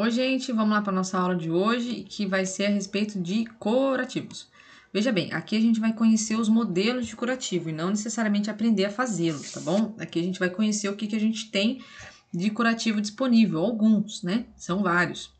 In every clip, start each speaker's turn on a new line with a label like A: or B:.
A: Oi, gente, vamos lá para nossa aula de hoje, que vai ser a respeito de curativos. Veja bem, aqui a gente vai conhecer os modelos de curativo e não necessariamente aprender a fazê-los, tá bom? Aqui a gente vai conhecer o que, que a gente tem de curativo disponível, alguns, né? São vários.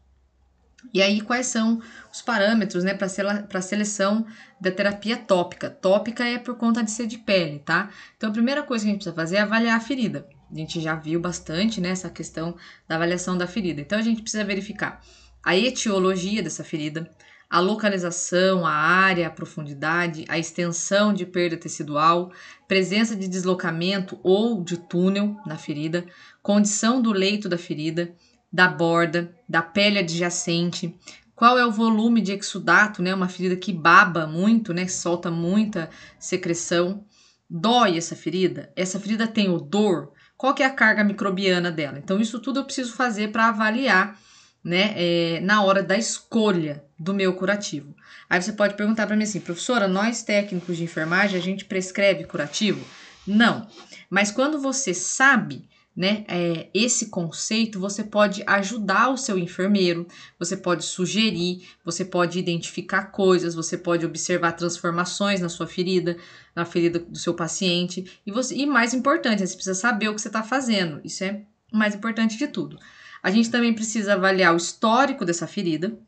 A: E aí, quais são os parâmetros, né, para a seleção da terapia tópica? Tópica é por conta de ser de pele, tá? Então, a primeira coisa que a gente precisa fazer é avaliar a ferida. A gente já viu bastante né, essa questão da avaliação da ferida. Então a gente precisa verificar a etiologia dessa ferida, a localização, a área, a profundidade, a extensão de perda tecidual, presença de deslocamento ou de túnel na ferida, condição do leito da ferida, da borda, da pele adjacente, qual é o volume de exudato, né? Uma ferida que baba muito, né? Solta muita secreção. Dói essa ferida? Essa ferida tem odor? qual que é a carga microbiana dela. Então, isso tudo eu preciso fazer para avaliar né, é, na hora da escolha do meu curativo. Aí você pode perguntar para mim assim, professora, nós técnicos de enfermagem, a gente prescreve curativo? Não, mas quando você sabe né, é, esse conceito, você pode ajudar o seu enfermeiro, você pode sugerir, você pode identificar coisas, você pode observar transformações na sua ferida, na ferida do seu paciente. E, você, e mais importante, você precisa saber o que você está fazendo. Isso é o mais importante de tudo. A gente também precisa avaliar o histórico dessa ferida,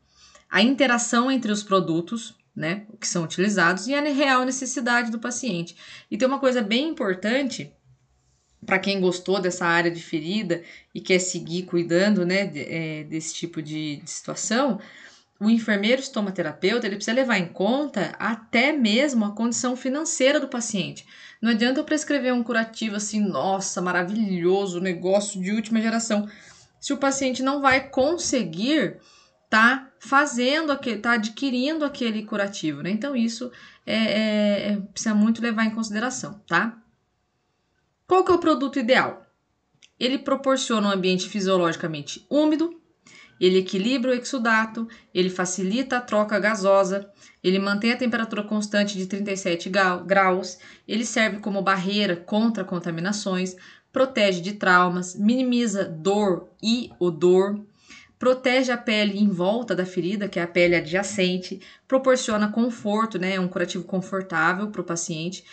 A: a interação entre os produtos, né, que são utilizados e a real necessidade do paciente. E tem uma coisa bem importante para quem gostou dessa área de ferida e quer seguir cuidando né, de, é, desse tipo de, de, situação, o enfermeiro estomaterapeuta ele precisa levar em conta até mesmo a condição financeira do paciente. Não adianta eu prescrever um curativo assim, nossa, maravilhoso, negócio de última geração, se o paciente não vai conseguir tá fazendo aquele, tá adquirindo aquele curativo, né? Então isso é, é, é precisa muito levar em consideração, tá? Qual que é o produto ideal? Ele proporciona um ambiente fisiologicamente úmido, ele equilibra o exudato, ele facilita a troca gasosa, ele mantém a temperatura constante de 37 graus, ele serve como barreira contra contaminações, protege de traumas, minimiza dor e odor, protege a pele em volta da ferida, que é a pele adjacente, proporciona conforto, né, um curativo confortável para o paciente,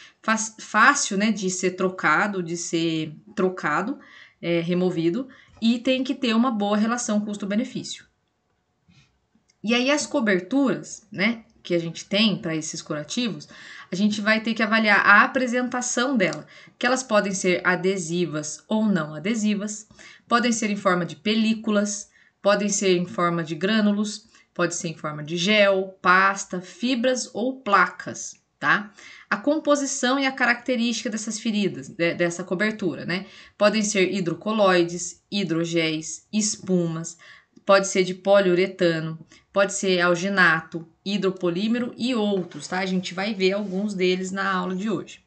A: fácil, né, de ser trocado, de ser trocado, é, removido, e tem que ter uma boa relação custo-benefício. E aí as coberturas, né, que a gente tem para esses curativos, a gente vai ter que avaliar a apresentação dela, que elas podem ser adesivas ou não adesivas, podem ser em forma de películas, Podem ser em forma de grânulos, pode ser em forma de gel, pasta, fibras ou placas, tá? A composição e a característica dessas feridas, de, dessa cobertura, né? Podem ser hidrocoloides, hidrogéis, espumas, pode ser de poliuretano, pode ser alginato, hidropolímero e outros, tá? A gente vai ver alguns deles na aula de hoje.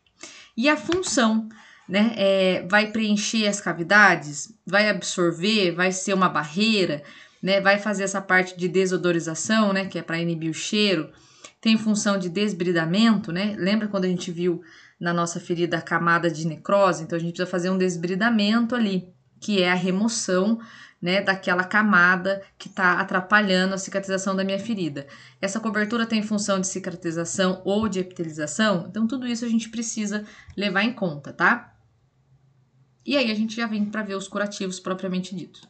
A: E a função né? É, vai preencher as cavidades, vai absorver, vai ser uma barreira, né? Vai fazer essa parte de desodorização, né? Que é para inibir o cheiro. Tem função de desbridamento, né? Lembra quando a gente viu na nossa ferida a camada de necrose? Então a gente precisa fazer um desbridamento ali, que é a remoção né, daquela camada que está atrapalhando a cicatrização da minha ferida. Essa cobertura tem função de cicatrização ou de epitelização, então tudo isso a gente precisa levar em conta, tá? E aí a gente já vem para ver os curativos propriamente dito.